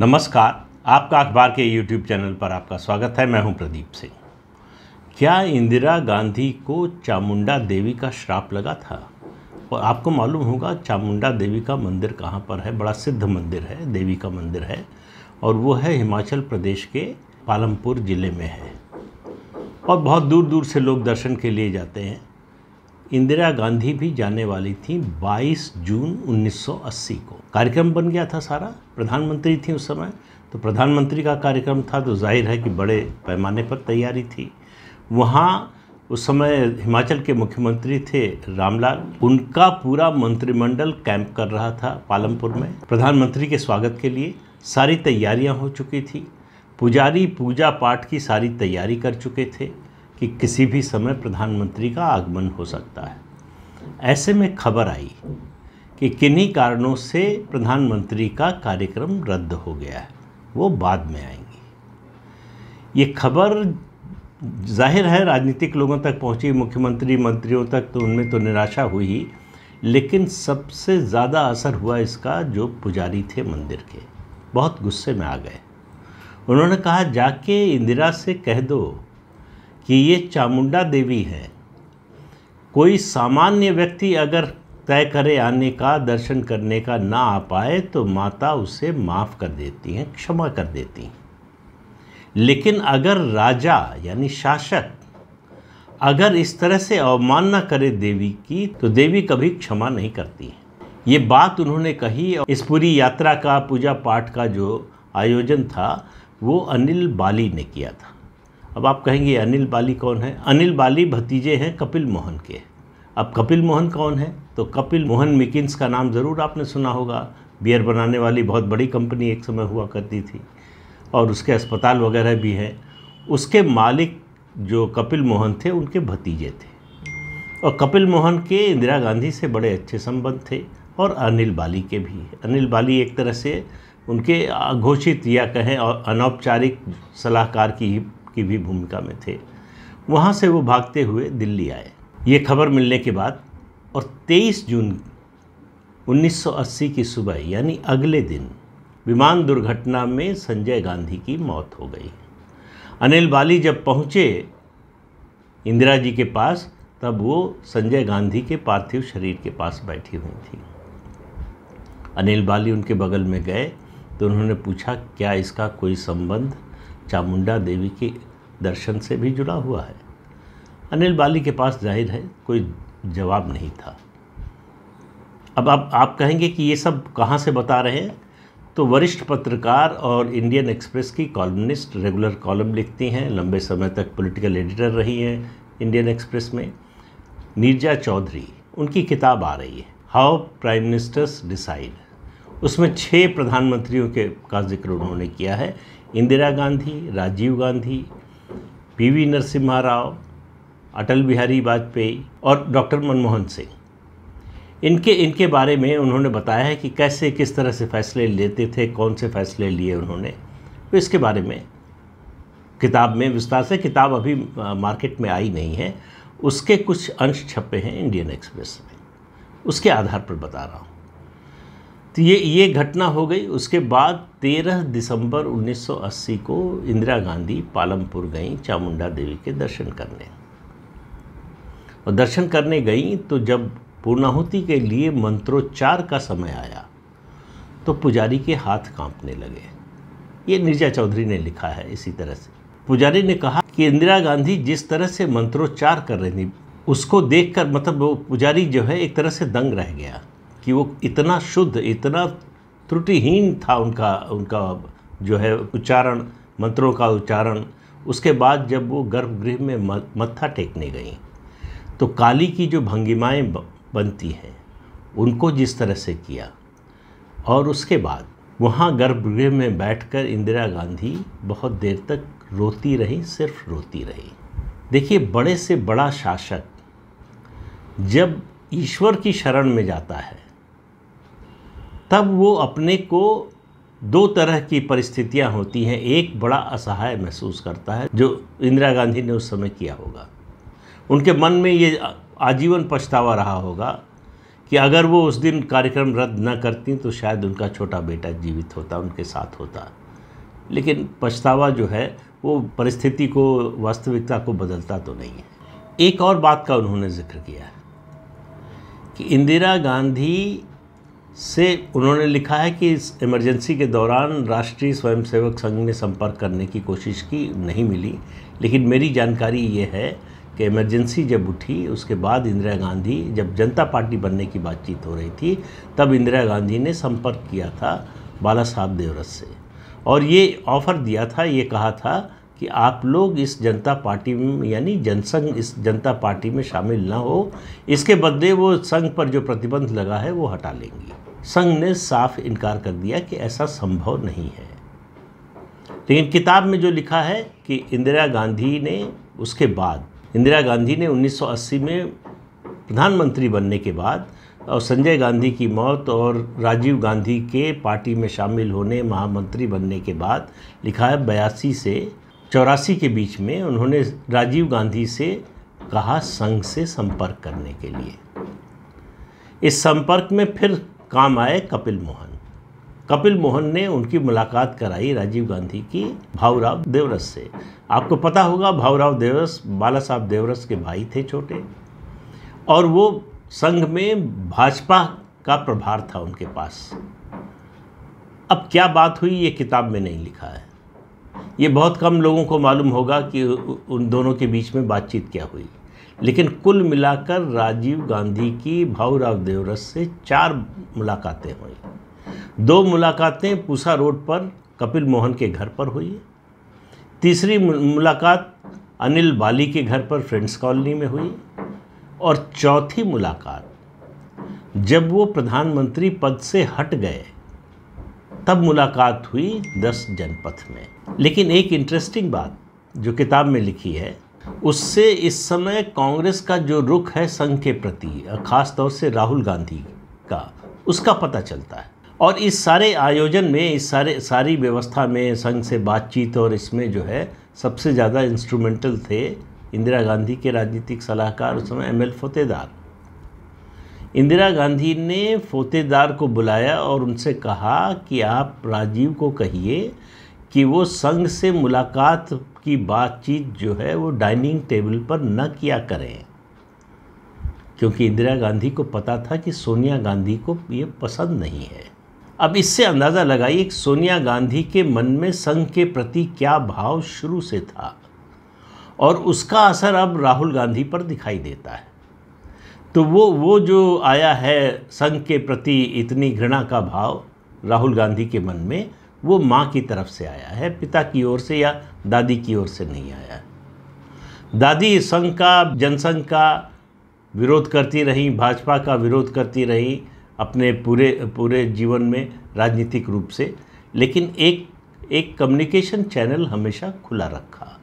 नमस्कार आपका अखबार के यूट्यूब चैनल पर आपका स्वागत है मैं हूं प्रदीप सिंह क्या इंदिरा गांधी को चामुंडा देवी का श्राप लगा था और आपको मालूम होगा चामुंडा देवी का मंदिर कहाँ पर है बड़ा सिद्ध मंदिर है देवी का मंदिर है और वो है हिमाचल प्रदेश के पालमपुर ज़िले में है और बहुत दूर दूर से लोग दर्शन के लिए जाते हैं इंदिरा गांधी भी जाने वाली थी 22 जून 1980 को कार्यक्रम बन गया था सारा प्रधानमंत्री थी उस समय तो प्रधानमंत्री का कार्यक्रम था तो जाहिर है कि बड़े पैमाने पर तैयारी थी वहाँ उस समय हिमाचल के मुख्यमंत्री थे रामलाल उनका पूरा मंत्रिमंडल कैंप कर रहा था पालमपुर में प्रधानमंत्री के स्वागत के लिए सारी तैयारियां हो चुकी थी पुजारी पूजा पाठ की सारी तैयारी कर चुके थे कि किसी भी समय प्रधानमंत्री का आगमन हो सकता है ऐसे में खबर आई कि किन्हीं कारणों से प्रधानमंत्री का कार्यक्रम रद्द हो गया है वो बाद में आएंगी ये खबर जाहिर है राजनीतिक लोगों तक पहुंची मुख्यमंत्री मंत्रियों तक तो उनमें तो निराशा हुई लेकिन सबसे ज़्यादा असर हुआ इसका जो पुजारी थे मंदिर के बहुत गुस्से में आ गए उन्होंने कहा जाके इंदिरा से कह दो कि ये चामुंडा देवी है कोई सामान्य व्यक्ति अगर तय करे आने का दर्शन करने का ना आ पाए तो माता उसे माफ़ कर देती हैं क्षमा कर देती हैं लेकिन अगर राजा यानी शासक अगर इस तरह से अवमानना करे देवी की तो देवी कभी क्षमा नहीं करती है ये बात उन्होंने कही और इस पूरी यात्रा का पूजा पाठ का जो आयोजन था वो अनिल बाली ने किया था अब आप कहेंगे अनिल बाली कौन है अनिल बाली भतीजे हैं कपिल मोहन के अब कपिल मोहन कौन है तो कपिल मोहन मिकिन्स का नाम ज़रूर आपने सुना होगा बियर बनाने वाली बहुत बड़ी कंपनी एक समय हुआ करती थी और उसके अस्पताल वगैरह भी हैं उसके मालिक जो कपिल मोहन थे उनके भतीजे थे और कपिल मोहन के इंदिरा गांधी से बड़े अच्छे संबंध थे और अनिल बाली के भी अनिल बाली एक तरह से उनके घोषित या कहें और अनौपचारिक सलाहकार की की भी भूमिका में थे वहाँ से वो भागते हुए दिल्ली आए ये खबर मिलने के बाद और 23 जून 1980 की सुबह यानी अगले दिन विमान दुर्घटना में संजय गांधी की मौत हो गई अनिल बाली जब पहुँचे इंदिरा जी के पास तब वो संजय गांधी के पार्थिव शरीर के पास बैठी हुई थी अनिल बाली उनके बगल में गए तो उन्होंने पूछा क्या इसका कोई संबंध चामुंडा देवी के दर्शन से भी जुड़ा हुआ है अनिल बाली के पास जाहिर है कोई जवाब नहीं था अब आप आप कहेंगे कि ये सब कहाँ से बता रहे हैं तो वरिष्ठ पत्रकार और इंडियन एक्सप्रेस की कॉलमनिस्ट रेगुलर कॉलम लिखती हैं लंबे समय तक पॉलिटिकल एडिटर रही हैं इंडियन एक्सप्रेस में नीरजा चौधरी उनकी किताब आ रही है हाउ प्राइम मिनिस्टर्स डिसाइड उसमें छः प्रधानमंत्रियों के का जिक्र उन्होंने किया है इंदिरा गांधी राजीव गांधी पीवी नरसिम्हा राव अटल बिहारी वाजपेयी और डॉक्टर मनमोहन सिंह इनके इनके बारे में उन्होंने बताया है कि कैसे किस तरह से फैसले लेते थे कौन से फैसले लिए उन्होंने तो इसके बारे में किताब में विस्तार से किताब अभी मार्केट में आई नहीं है उसके कुछ अंश छपे हैं इंडियन एक्सप्रेस में उसके आधार पर बता रहा हूँ तो ये ये घटना हो गई उसके बाद 13 दिसंबर 1980 को इंदिरा गांधी पालमपुर गई चामुंडा देवी के दर्शन करने और दर्शन करने गई तो जब पूर्णाहुति के लिए मंत्रोच्चार का समय आया तो पुजारी के हाथ कांपने लगे ये निर्जा चौधरी ने लिखा है इसी तरह से पुजारी ने कहा कि इंदिरा गांधी जिस तरह से मंत्रोच्चार कर रही थी उसको देखकर मतलब वो पुजारी जो है एक तरह से दंग रह गया कि वो इतना शुद्ध इतना त्रुटिहीन था उनका उनका जो है उच्चारण मंत्रों का उच्चारण उसके बाद जब वो गर्भगृह में मत्था टेकने गई तो काली की जो भंगिमाएँ बनती हैं उनको जिस तरह से किया और उसके बाद वहाँ गर्भगृह में बैठकर इंदिरा गांधी बहुत देर तक रोती रही सिर्फ रोती रही देखिए बड़े से बड़ा शासक जब ईश्वर की शरण में जाता है तब वो अपने को दो तरह की परिस्थितियां होती हैं एक बड़ा असहाय महसूस करता है जो इंदिरा गांधी ने उस समय किया होगा उनके मन में ये आजीवन पछतावा रहा होगा कि अगर वो उस दिन कार्यक्रम रद्द न करती तो शायद उनका छोटा बेटा जीवित होता उनके साथ होता लेकिन पछतावा जो है वो परिस्थिति को वास्तविकता को बदलता तो नहीं है एक और बात का उन्होंने जिक्र किया कि इंदिरा गांधी से उन्होंने लिखा है कि इस इमरजेंसी के दौरान राष्ट्रीय स्वयंसेवक संघ ने संपर्क करने की कोशिश की नहीं मिली लेकिन मेरी जानकारी ये है कि इमरजेंसी जब उठी उसके बाद इंदिरा गांधी जब जनता पार्टी बनने की बातचीत हो रही थी तब इंदिरा गांधी ने संपर्क किया था बाला साहब देवरस से और ये ऑफ़र दिया था ये कहा था कि आप लोग इस जनता पार्टी में यानी जनसंघ इस जनता पार्टी में शामिल ना हो इसके बदले वो संघ पर जो प्रतिबंध लगा है वो हटा लेंगी संघ ने साफ इनकार कर दिया कि ऐसा संभव नहीं है लेकिन किताब में जो लिखा है कि इंदिरा गांधी ने उसके बाद इंदिरा गांधी ने 1980 में प्रधानमंत्री बनने के बाद और संजय गांधी की मौत और राजीव गांधी के पार्टी में शामिल होने महामंत्री बनने के बाद लिखा है बयासी से चौरासी के बीच में उन्होंने राजीव गांधी से कहा संघ से संपर्क करने के लिए इस संपर्क में फिर काम आए कपिल मोहन कपिल मोहन ने उनकी मुलाकात कराई राजीव गांधी की भावराव देवरस से आपको पता होगा भावराव देवरस बाला साहब देवरस के भाई थे छोटे और वो संघ में भाजपा का प्रभार था उनके पास अब क्या बात हुई ये किताब में नहीं लिखा है ये बहुत कम लोगों को मालूम होगा कि उन दोनों के बीच में बातचीत क्या हुई लेकिन कुल मिलाकर राजीव गांधी की भाऊराव देवरस से चार मुलाकातें हुई दो मुलाकातें पूसा रोड पर कपिल मोहन के घर पर हुई तीसरी मुलाकात अनिल बाली के घर पर फ्रेंड्स कॉलोनी में हुई और चौथी मुलाकात जब वो प्रधानमंत्री पद से हट गए तब मुलाकात हुई दस जनपथ में लेकिन एक इंटरेस्टिंग बात जो किताब में लिखी है उससे इस समय कांग्रेस का जो रुख है संघ के प्रति खास तौर से राहुल गांधी का उसका पता चलता है और इस सारे आयोजन में इस सारे सारी व्यवस्था में संघ से बातचीत और इसमें जो है सबसे ज़्यादा इंस्ट्रूमेंटल थे इंदिरा गांधी के राजनीतिक सलाहकार उस समय एम एल फतेदार इंदिरा गांधी ने फतेदार को बुलाया और उनसे कहा कि आप राजीव को कहिए कि वो संघ से मुलाकात की बातचीत जो है वो डाइनिंग टेबल पर न किया करें क्योंकि इंदिरा गांधी को पता था कि सोनिया गांधी को ये पसंद नहीं है अब इससे अंदाज़ा लगाइए कि सोनिया गांधी के मन में संघ के प्रति क्या भाव शुरू से था और उसका असर अब राहुल गांधी पर दिखाई देता है तो वो वो जो आया है संघ के प्रति इतनी घृणा का भाव राहुल गांधी के मन में वो माँ की तरफ से आया है पिता की ओर से या दादी की ओर से नहीं आया दादी संघ का जनसंघ का विरोध करती रहीं भाजपा का विरोध करती रहीं अपने पूरे पूरे जीवन में राजनीतिक रूप से लेकिन एक एक कम्युनिकेशन चैनल हमेशा खुला रखा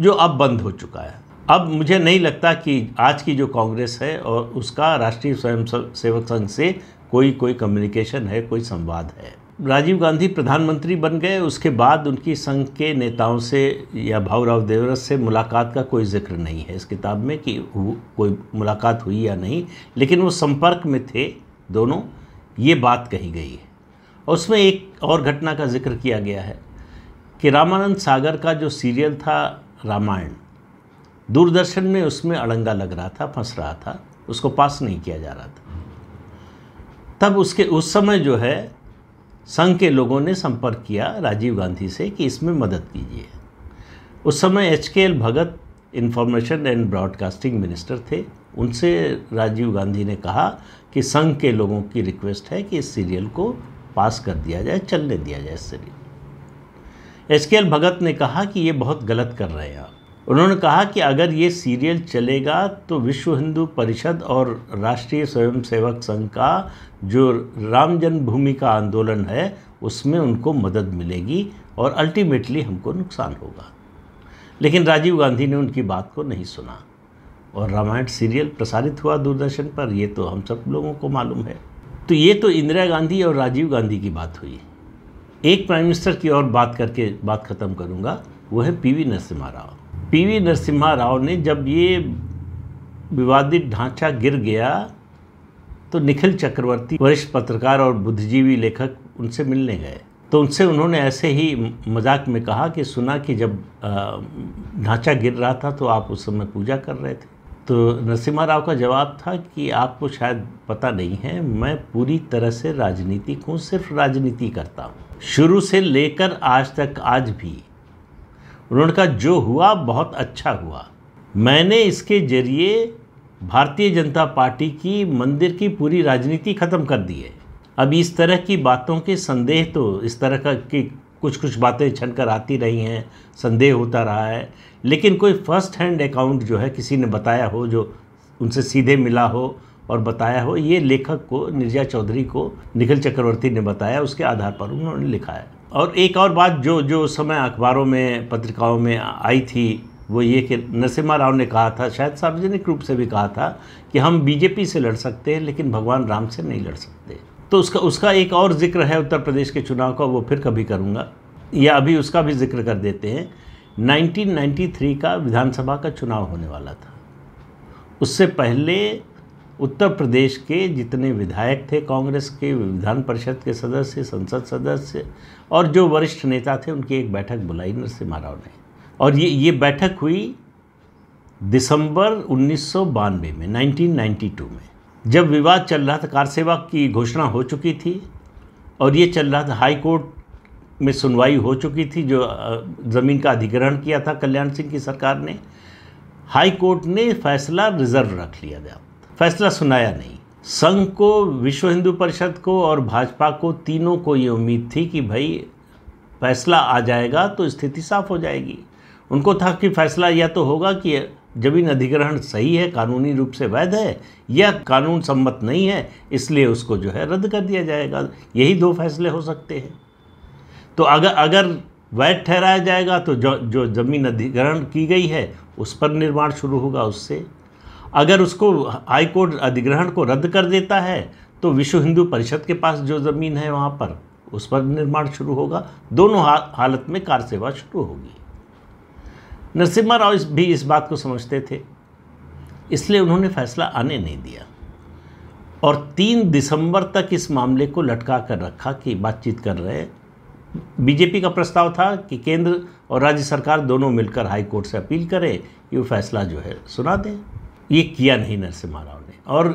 जो अब बंद हो चुका है अब मुझे नहीं लगता कि आज की जो कांग्रेस है और उसका राष्ट्रीय स्वयं सेवक संघ से कोई कोई कम्युनिकेशन है कोई संवाद है राजीव गांधी प्रधानमंत्री बन गए उसके बाद उनकी संघ के नेताओं से या भाऊराव देवरस से मुलाकात का कोई जिक्र नहीं है इस किताब में कि कोई मुलाकात हुई या नहीं लेकिन वो संपर्क में थे दोनों ये बात कही गई है और उसमें एक और घटना का जिक्र किया गया है कि रामानंद सागर का जो सीरियल था रामायण दूरदर्शन में उसमें अड़ंगा लग रहा था फंस रहा था उसको पास नहीं किया जा रहा था तब उसके उस समय जो है संघ के लोगों ने संपर्क किया राजीव गांधी से कि इसमें मदद कीजिए उस समय H K L Bhagat information and broadcasting minister थे उनसे राजीव गांधी ने कहा कि संघ के लोगों की रिक्वेस्ट है कि इस सीरियल को पास कर दिया जाए चलने दिया जाए इस serial H K L Bhagat ने कहा कि ये बहुत गलत कर रहे हैं आप उन्होंने कहा कि अगर ये सीरियल चलेगा तो विश्व हिंदू परिषद और राष्ट्रीय स्वयंसेवक संघ का जो राम जन्मभूमि का आंदोलन है उसमें उनको मदद मिलेगी और अल्टीमेटली हमको नुकसान होगा लेकिन राजीव गांधी ने उनकी बात को नहीं सुना और रामायण सीरियल प्रसारित हुआ दूरदर्शन पर ये तो हम सब लोगों को मालूम है तो ये तो इंदिरा गांधी और राजीव गांधी की बात हुई एक प्राइम मिनिस्टर की और बात करके बात ख़त्म करूँगा वो है P V Narasimha Rao PV Narasimha Rao ने जब ये विवादित ढांचा गिर गया तो निखिल चक्रवर्ती वरिष्ठ पत्रकार और बुद्धिजीवी लेखक उनसे मिलने गए तो उनसे उन्होंने ऐसे ही मजाक में कहा कि सुना कि जब ढांचा गिर रहा था तो आप उस समय पूजा कर रहे थे तो नरसिम्हा राव का जवाब था कि आपको शायद पता नहीं है मैं पूरी तरह से राजनीतिक हूँ सिर्फ राजनीति करता हूँ शुरू से लेकर आज तक आज भी उन्होंने कहा जो हुआ बहुत अच्छा हुआ मैंने इसके जरिए भारतीय जनता पार्टी की मंदिर की पूरी राजनीति ख़त्म कर दी है अब इस तरह की बातों के संदेह तो इस तरह का कि कुछ कुछ बातें छन कर आती रही हैं संदेह होता रहा है लेकिन कोई फर्स्ट हैंड अकाउंट जो है किसी ने बताया हो जो उनसे सीधे मिला हो और बताया हो ये लेखक को निर्जा चौधरी को निखिल चक्रवर्ती ने बताया उसके आधार पर उन्होंने लिखा है और एक और बात जो जो उस समय अखबारों में पत्रिकाओं में आई थी वो ये कि नरसिम्हा राव ने कहा था शायद सार्वजनिक रूप से भी कहा था कि हम बीजेपी से लड़ सकते हैं लेकिन भगवान राम से नहीं लड़ सकते तो उसका उसका एक और जिक्र है उत्तर प्रदेश के चुनाव का वो फिर कभी करूँगा या अभी उसका भी जिक्र कर देते हैं 1993 का विधानसभा का चुनाव होने वाला था उससे पहले उत्तर प्रदेश के जितने विधायक थे कांग्रेस के विधान परिषद के सदस्य संसद सदस्य और जो वरिष्ठ नेता थे उनकी एक बैठक बुलाई नरसिंह महाराव ने और ये ये बैठक हुई दिसंबर उन्नीस में 1992 में जब विवाद चल रहा था कार सेवा की घोषणा हो चुकी थी और ये चल रहा था हाई कोर्ट में सुनवाई हो चुकी थी जो ज़मीन का अधिग्रहण किया था कल्याण सिंह की सरकार ने हाई कोर्ट ने फैसला रिजर्व रख लिया गया फैसला सुनाया नहीं संघ को विश्व हिंदू परिषद को और भाजपा को तीनों को ये उम्मीद थी कि भाई फैसला आ जाएगा तो स्थिति साफ हो जाएगी उनको था कि फैसला या तो होगा कि जमीन अधिग्रहण सही है कानूनी रूप से वैध है या कानून सम्मत नहीं है इसलिए उसको जो है रद्द कर दिया जाएगा यही दो फैसले हो सकते हैं तो अगर अगर वैध ठहराया जाएगा तो जो जो ज़मीन अधिग्रहण की गई है उस पर निर्माण शुरू होगा उससे अगर उसको हाई कोर्ट अधिग्रहण को रद्द कर देता है तो विश्व हिंदू परिषद के पास जो ज़मीन है वहाँ पर उस पर निर्माण शुरू होगा दोनों हालत में कार सेवा शुरू होगी नरसिम्हा राव भी इस बात को समझते थे इसलिए उन्होंने फैसला आने नहीं दिया और तीन दिसंबर तक इस मामले को लटका कर रखा कि बातचीत कर रहे बीजेपी का प्रस्ताव था कि केंद्र और राज्य सरकार दोनों मिलकर हाई कोर्ट से अपील करें कि वो फैसला जो है सुना दें ये किया नहीं नरसिम्हा राव ने और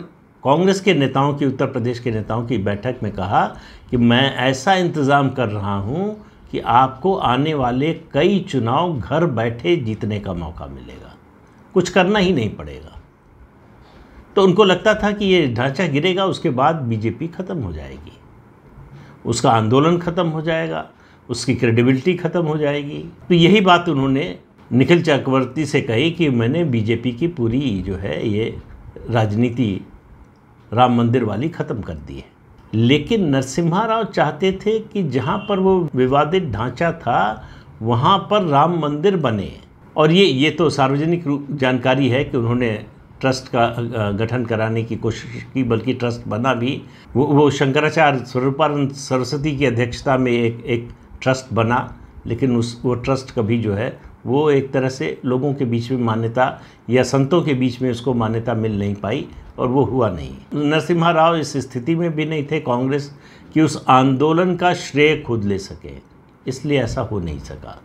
कांग्रेस के नेताओं की उत्तर प्रदेश के नेताओं की बैठक में कहा कि मैं ऐसा इंतज़ाम कर रहा हूँ कि आपको आने वाले कई चुनाव घर बैठे जीतने का मौका मिलेगा कुछ करना ही नहीं पड़ेगा तो उनको लगता था कि ये ढांचा गिरेगा उसके बाद बीजेपी ख़त्म हो जाएगी उसका आंदोलन ख़त्म हो जाएगा उसकी क्रेडिबिलिटी ख़त्म हो जाएगी तो यही बात उन्होंने निखिल चक्रवर्ती से कही कि मैंने बीजेपी की पूरी जो है ये राजनीति राम मंदिर वाली ख़त्म कर दी है लेकिन नरसिम्हा राव चाहते थे कि जहाँ पर वो विवादित ढांचा था वहाँ पर राम मंदिर बने और ये ये तो सार्वजनिक जानकारी है कि उन्होंने ट्रस्ट का गठन कराने की कोशिश की बल्कि ट्रस्ट बना भी वो वो शंकराचार्य स्वरूपानंद सरस्वती की अध्यक्षता में एक एक ट्रस्ट बना लेकिन उस वो ट्रस्ट कभी जो है वो एक तरह से लोगों के बीच में मान्यता या संतों के बीच में उसको मान्यता मिल नहीं पाई और वो हुआ नहीं नरसिम्हा राव इस स्थिति में भी नहीं थे कांग्रेस कि उस आंदोलन का श्रेय खुद ले सके इसलिए ऐसा हो नहीं सका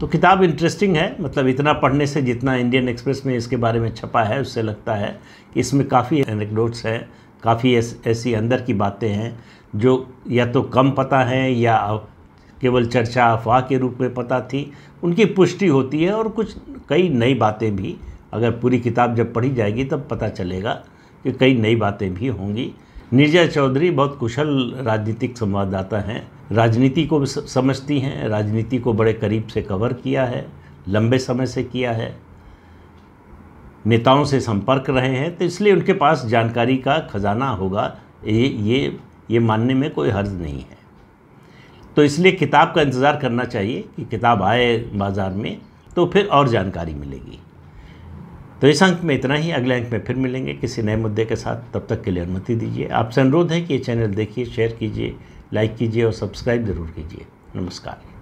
तो किताब इंटरेस्टिंग है मतलब इतना पढ़ने से जितना इंडियन एक्सप्रेस में इसके बारे में छपा है उससे लगता है कि इसमें काफ़ी एनेक्डोट्स हैं काफ़ी ऐसी अंदर की बातें हैं जो या तो कम पता हैं या केवल चर्चा अफवाह के रूप में पता थी उनकी पुष्टि होती है और कुछ कई नई बातें भी अगर पूरी किताब जब पढ़ी जाएगी तब पता चलेगा कि कई नई बातें भी होंगी निर्जय चौधरी बहुत कुशल राजनीतिक संवाददाता हैं राजनीति को समझती हैं राजनीति को बड़े करीब से कवर किया है लंबे समय से किया है नेताओं से संपर्क रहे हैं तो इसलिए उनके पास जानकारी का खजाना होगा ये ये ये मानने में कोई हर्ज नहीं है तो इसलिए किताब का इंतज़ार करना चाहिए कि किताब आए बाज़ार में तो फिर और जानकारी मिलेगी तो इस अंक में इतना ही अगले अंक में फिर मिलेंगे किसी नए मुद्दे के साथ तब तक के लिए अनुमति दीजिए आपसे अनुरोध है कि ये चैनल देखिए शेयर कीजिए लाइक कीजिए और सब्सक्राइब ज़रूर कीजिए नमस्कार